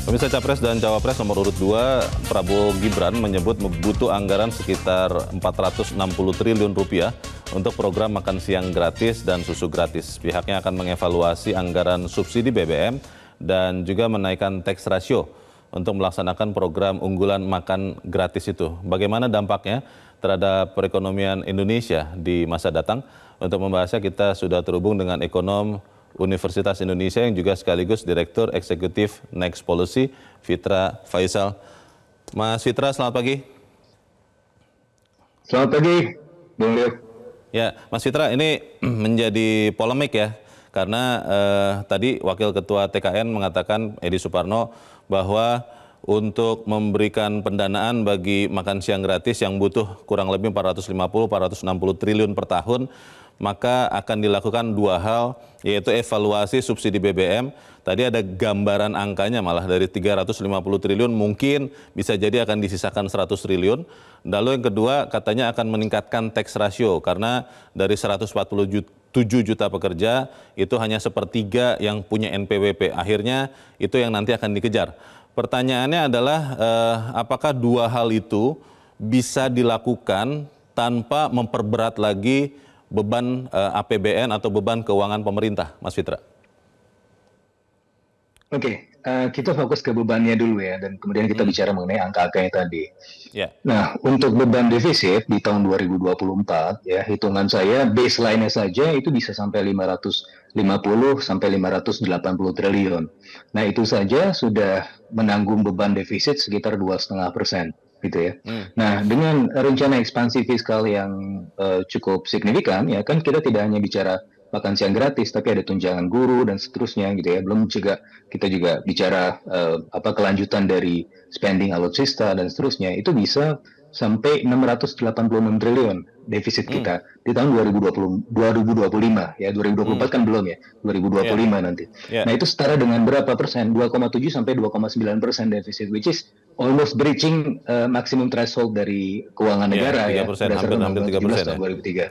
Pemirsa Capres dan Cawapres nomor urut 2 Prabowo Gibran menyebut butuh anggaran sekitar 460 triliun rupiah untuk program makan siang gratis dan susu gratis. Pihaknya akan mengevaluasi anggaran subsidi BBM dan juga menaikkan tax ratio untuk melaksanakan program unggulan makan gratis itu. Bagaimana dampaknya terhadap perekonomian Indonesia di masa datang? Untuk membahasnya kita sudah terhubung dengan ekonom Universitas Indonesia yang juga sekaligus Direktur Eksekutif Next Policy, Fitra Faisal. Mas Fitra, selamat pagi. Selamat pagi, Bung Leo. Ya, Mas Fitra, ini menjadi polemik ya, karena eh, tadi Wakil Ketua TKN mengatakan Edi Suparno bahwa untuk memberikan pendanaan bagi makan siang gratis yang butuh kurang lebih 450-460 triliun per tahun maka akan dilakukan dua hal yaitu evaluasi subsidi BBM. Tadi ada gambaran angkanya malah dari 350 triliun mungkin bisa jadi akan disisakan 100 triliun. Lalu yang kedua katanya akan meningkatkan tax ratio karena dari 140 juta 7 juta pekerja itu hanya sepertiga yang punya NPWP. Akhirnya itu yang nanti akan dikejar. Pertanyaannya adalah eh, apakah dua hal itu bisa dilakukan tanpa memperberat lagi beban eh, APBN atau beban keuangan pemerintah, Mas Fitra? Oke, okay, uh, eh, kita fokus ke bebannya dulu ya, dan kemudian kita hmm. bicara mengenai angka-angkanya tadi. Yeah. Nah, untuk beban defisit di tahun 2024, ya hitungan saya baseline-nya saja itu bisa sampai 550 sampai 580 triliun. Nah, itu saja sudah menanggung beban defisit sekitar dua setengah persen gitu ya. Hmm. Nah, dengan rencana ekspansi fiskal yang uh, cukup signifikan ya kan kita tidak hanya bicara makan siang gratis tapi ada tunjangan guru dan seterusnya gitu ya. Belum juga kita juga bicara uh, apa kelanjutan dari spending alutsista dan seterusnya. Itu bisa sampai 686 triliun defisit hmm. kita di tahun 2020 2025 ya 2024 hmm. kan belum ya 2025 yeah. nanti. Yeah. Nah itu setara dengan berapa persen? 2,7 sampai 2,9 persen defisit, which is almost breaching uh, eh, maksimum threshold dari keuangan yeah, negara 3%, ya berdasarkan Undang-Undang 17 tahun 2003. Ya.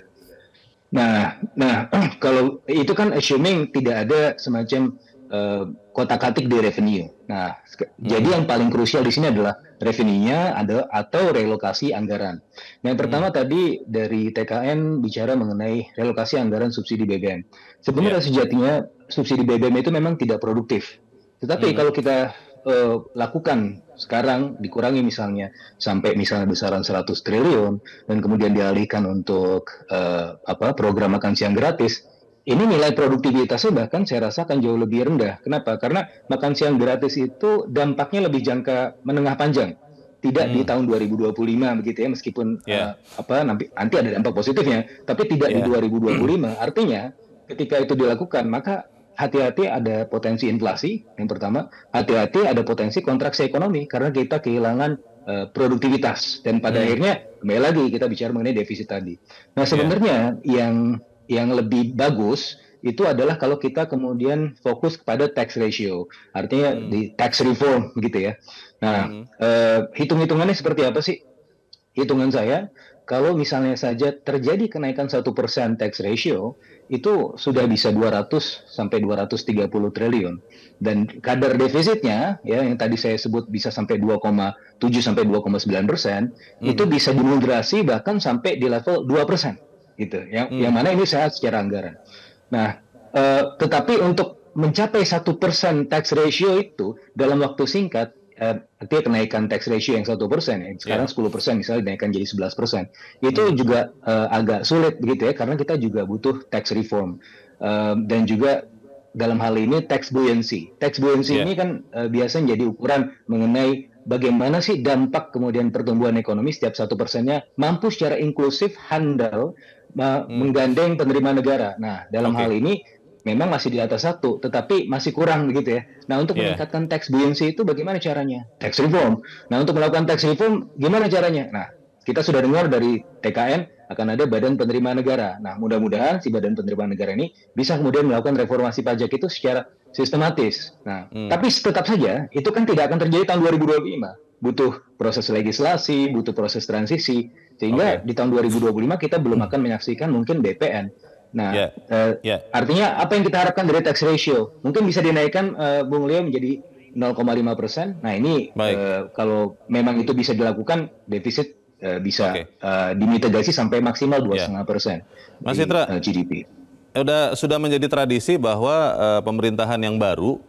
Nah, nah kalau itu kan assuming tidak ada semacam Eh, kota kotak-katik di revenue. Nah, hmm. jadi yang paling krusial di sini adalah revenue-nya ada atau relokasi anggaran. Nah, yang hmm. pertama hmm. tadi dari TKN bicara mengenai relokasi anggaran subsidi BBM. Sebenarnya yeah. sejatinya subsidi BBM itu memang tidak produktif. Tetapi hmm. kalau kita uh, lakukan sekarang dikurangi misalnya sampai misalnya besaran 100 triliun dan kemudian dialihkan untuk uh, apa program makan siang gratis ini nilai produktivitasnya bahkan saya rasa akan jauh lebih rendah. Kenapa? Karena makan siang gratis itu dampaknya lebih jangka menengah panjang tidak hmm. di tahun 2025 begitu ya meskipun yeah. Ya. uh, apa nanti, nanti ada dampak positifnya tapi tidak yeah. di 2025 ya. hmm. artinya ketika itu dilakukan maka hati-hati ada potensi inflasi yang pertama hati-hati ada potensi kontraksi ekonomi karena kita kehilangan uh, produktivitas dan pada hmm. akhirnya kembali lagi kita bicara mengenai defisit tadi nah ya. sebenarnya yeah. yang yang lebih bagus itu adalah kalau kita kemudian fokus kepada tax ratio, artinya hmm. di tax reform gitu ya. Nah, hmm. eh, hitung-hitungannya seperti apa sih? Hitungan saya, kalau misalnya saja terjadi kenaikan satu persen tax ratio, itu sudah bisa 200 sampai 230 triliun. Dan kadar defisitnya ya yang tadi saya sebut bisa sampai 2,7 sampai 2,9 persen, hmm. itu bisa dimmoderasi bahkan sampai di level 2 persen gitu. Yang, hmm. yang mana ini sehat secara anggaran. Nah, eh, tetapi untuk mencapai satu persen tax ratio itu dalam waktu singkat eh, artinya kenaikan tax ratio yang satu persen, sekarang iya. sepuluh persen misalnya dinaikkan jadi sebelas persen, itu hmm. juga uh, agak sulit begitu ya, karena kita juga butuh tax reform uh, dan juga dalam hal ini tax buoyancy. Tax buoyancy yeah. ini kan uh, eh, jadi jadi ukuran mengenai bagaimana sih dampak kemudian pertumbuhan ekonomi setiap satu persennya mampu secara inklusif handal Hmm. menggandeng penerima negara. Nah, dalam okay. hal ini memang masih di atas satu, tetapi masih kurang begitu ya. Nah, untuk yeah. meningkatkan tax buoyancy itu bagaimana caranya? Tax reform. Nah, untuk melakukan tax reform gimana caranya? Nah, kita sudah dengar dari TKN akan ada badan penerima negara. Nah, mudah-mudahan si badan penerima negara ini bisa kemudian melakukan reformasi pajak itu secara sistematis. Nah, hmm. tapi tetap saja itu kan tidak akan terjadi tahun 2025. Butuh proses legislasi, butuh proses transisi. Sehingga okay. di tahun 2025 kita belum hmm. akan menyaksikan mungkin BPN. Nah, yeah. Ya. Uh, yeah. artinya apa yang kita harapkan dari tax ratio? Mungkin bisa dinaikkan uh, Bung Leo menjadi 0,5 persen. Nah ini uh, kalau memang itu bisa dilakukan, defisit uh, bisa okay. uh, dimitigasi sampai maksimal ya. dua setengah persen Mas Citra, uh, GDP. Sudah sudah menjadi tradisi bahwa uh, pemerintahan yang baru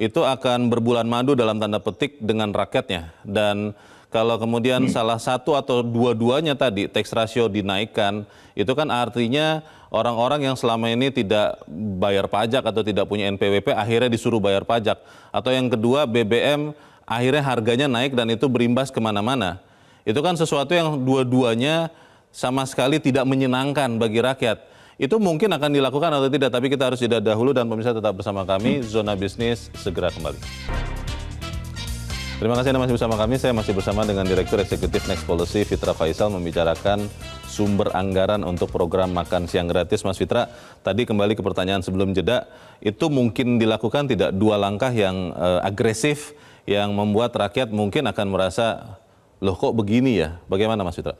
itu akan berbulan madu dalam tanda petik dengan rakyatnya dan kalau kemudian hmm. salah satu atau dua-duanya tadi tax ratio dinaikkan, itu kan artinya orang-orang yang selama ini tidak bayar pajak atau tidak punya NPWP akhirnya disuruh bayar pajak. Atau yang kedua BBM akhirnya harganya naik dan itu berimbas kemana-mana. Itu kan sesuatu yang dua-duanya sama sekali tidak menyenangkan bagi rakyat. Itu mungkin akan dilakukan atau tidak, tapi kita harus tidak dahulu dan pemirsa tetap bersama kami. Hmm. Zona Bisnis segera kembali. Terima kasih Anda masih bersama kami. Saya masih bersama dengan Direktur Eksekutif Next Policy Fitra Faisal membicarakan sumber anggaran untuk program makan siang gratis. Mas Fitra, tadi kembali ke pertanyaan sebelum jeda, itu mungkin dilakukan tidak dua langkah yang uh, agresif yang membuat rakyat mungkin akan merasa loh kok begini ya? Bagaimana Mas Fitra?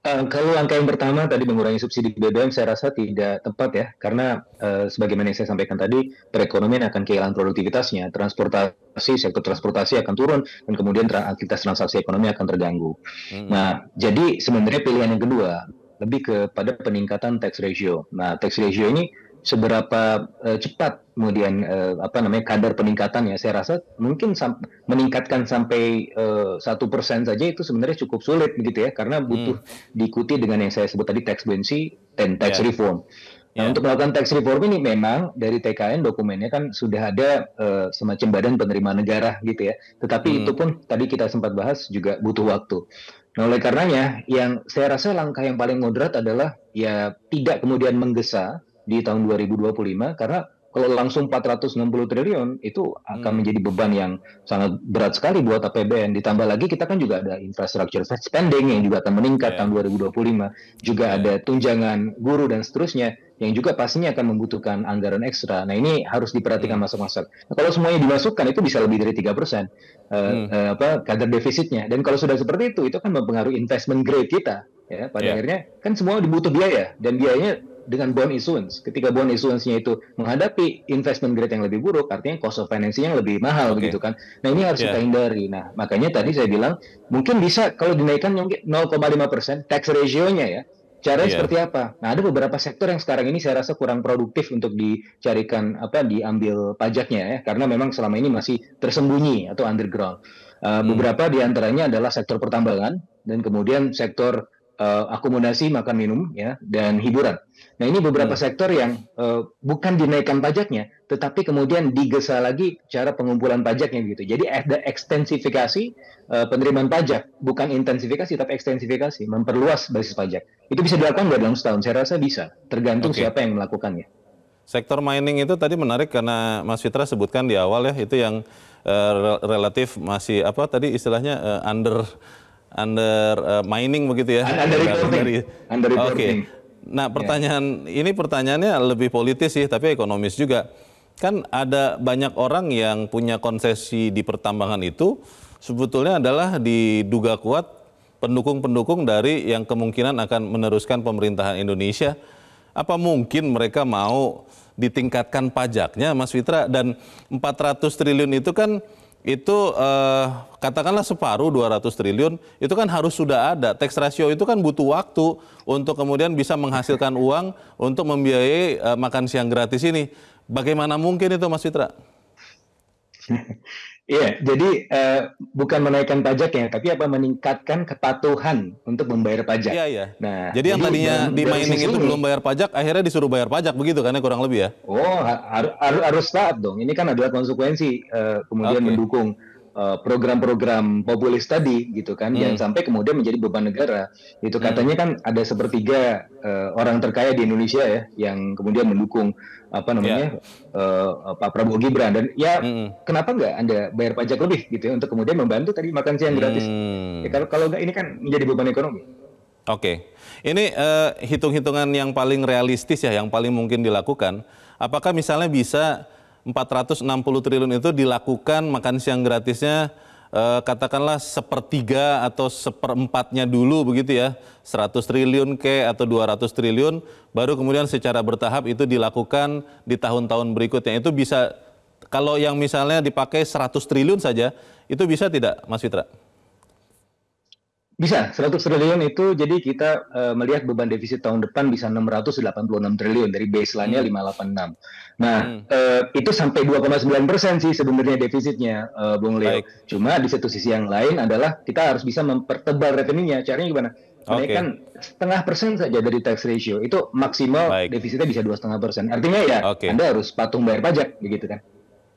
Uh, kalau angka yang pertama tadi mengurangi subsidi BBM saya rasa tidak tepat ya karena uh, sebagaimana yang saya sampaikan tadi perekonomian akan kehilangan produktivitasnya, transportasi sektor transportasi akan turun dan kemudian tra aktivitas transaksi ekonomi akan terganggu. Hmm. Nah, jadi sebenarnya pilihan yang kedua lebih kepada peningkatan tax ratio. Nah, tax ratio ini seberapa uh, cepat kemudian uh, apa namanya kadar peningkatannya saya rasa mungkin sam meningkatkan sampai eh, satu uh, persen saja itu sebenarnya cukup sulit begitu ya karena hmm. butuh hmm. diikuti dengan yang saya sebut tadi tax bensi dan tax yeah. reform. Nah, yeah. untuk melakukan tax reform ini memang dari TKN dokumennya kan sudah ada uh, semacam badan penerima negara gitu ya. Tetapi hmm. itu pun tadi kita sempat bahas juga butuh waktu. Nah, oleh karenanya yang saya rasa langkah yang paling moderat adalah ya tidak kemudian menggesa di tahun 2025 karena kalau langsung 460 triliun itu akan hmm. menjadi beban yang sangat berat sekali buat APBN. Ditambah lagi kita kan juga ada infrastructure spending yang juga akan meningkat yeah. tahun 2025. Juga yeah. ada tunjangan guru dan seterusnya yang juga pastinya akan membutuhkan anggaran ekstra. Nah ini harus diperhatikan hmm. masuk-masuk. Nah, kalau semuanya dimasukkan itu bisa lebih dari tiga persen uh, hmm. uh, apa kadar defisitnya. Dan kalau sudah seperti itu itu kan mempengaruhi investment grade kita. Ya, pada yeah. akhirnya kan semua dibutuh biaya dan biayanya dengan bond issuance. Ketika bond issuance-nya itu menghadapi investment grade yang lebih buruk, artinya cost of financing yang lebih mahal okay. begitu kan. Nah, ini harus yeah. kita hindari. Nah, makanya tadi saya bilang mungkin bisa kalau dinaikkan mungkin 0,5% tax ratio-nya ya. Caranya yeah. seperti apa? Nah, ada beberapa sektor yang sekarang ini saya rasa kurang produktif untuk dicarikan apa diambil pajaknya ya karena memang selama ini masih tersembunyi atau underground. Uh, hmm. beberapa di antaranya adalah sektor pertambangan dan kemudian sektor uh, akomodasi, makan minum ya dan hiburan. Nah ini beberapa hmm. sektor yang uh, bukan dinaikkan pajaknya, tetapi kemudian digesa lagi cara pengumpulan pajaknya gitu. Jadi ada ekstensifikasi uh, penerimaan pajak, bukan intensifikasi tapi ekstensifikasi, memperluas basis pajak. Itu bisa dilakukan nggak dalam setahun? Saya rasa bisa, tergantung okay. siapa yang melakukannya. Sektor mining itu tadi menarik karena Mas Fitra sebutkan di awal ya itu yang uh, relatif masih apa tadi istilahnya uh, under under uh, mining begitu ya. Under reporting. Under reporting. Okay Nah, ya. pertanyaan ya. ini pertanyaannya lebih politis sih, tapi ekonomis juga. Kan ada banyak orang yang punya konsesi di pertambangan itu sebetulnya adalah diduga kuat pendukung-pendukung dari yang kemungkinan akan meneruskan pemerintahan Indonesia. Apa mungkin mereka mau ditingkatkan pajaknya, Mas Fitra? Dan 400 triliun itu kan itu eh, katakanlah separuh 200 triliun itu kan harus sudah ada tax ratio itu kan butuh waktu untuk kemudian bisa menghasilkan uang untuk membiayai eh, makan siang gratis ini bagaimana mungkin itu Mas Fitra? Iya, jadi uh, bukan menaikkan pajak ya, tapi apa meningkatkan kepatuhan untuk membayar pajak. Iya, iya. Nah, jadi, jadi yang tadinya di mining itu ini, belum bayar pajak, akhirnya disuruh bayar pajak begitu kan ya kurang lebih ya? Oh, har har harus taat dong. Ini kan adalah konsekuensi uh, kemudian okay. mendukung Eh, program-program populis tadi gitu kan hmm. yang sampai kemudian menjadi beban negara itu hmm. katanya kan ada sepertiga uh, orang terkaya di Indonesia ya yang kemudian mendukung apa namanya yeah. Ya. uh, Pak Prabowo Gibran dan ya hmm. kenapa nggak anda bayar pajak lebih gitu ya untuk kemudian membantu tadi makan siang gratis hmm. ya, kalau kalau nggak ini kan menjadi beban ekonomi. Oke, okay. ini uh, hitung-hitungan yang paling realistis ya yang paling mungkin dilakukan. Apakah misalnya bisa 460 triliun itu dilakukan makan siang gratisnya eh, katakanlah sepertiga atau seperempatnya dulu begitu ya 100 triliun ke atau 200 triliun baru kemudian secara bertahap itu dilakukan di tahun-tahun berikutnya itu bisa kalau yang misalnya dipakai 100 triliun saja itu bisa tidak Mas Fitra? Bisa, 100 triliun itu jadi kita uh, melihat beban defisit tahun depan bisa 686 triliun dari baseline-nya hmm. 586. Nah, hmm. uh, itu sampai 2,9 persen sih sebenarnya defisitnya, uh, Bung Leo. Baik. Cuma di satu sisi yang lain adalah kita harus bisa mempertebal revenue-nya. Caranya gimana? Okay. kan setengah persen saja dari tax ratio. Itu maksimal Baik. defisitnya bisa dua setengah persen. Artinya ya okay. Anda harus patung bayar pajak, begitu kan?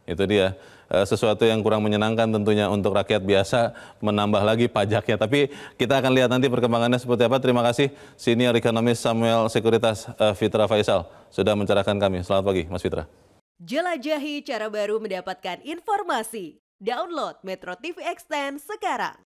Itu dia. Eh, sesuatu yang kurang menyenangkan tentunya untuk rakyat biasa menambah lagi pajaknya. Tapi kita akan lihat nanti perkembangannya seperti apa. Terima kasih senior ekonomis Samuel Sekuritas eh, Fitra Faisal sudah mencerahkan kami. Selamat pagi Mas Fitra. Jelajahi cara baru mendapatkan informasi. Download Metro TV Extend sekarang.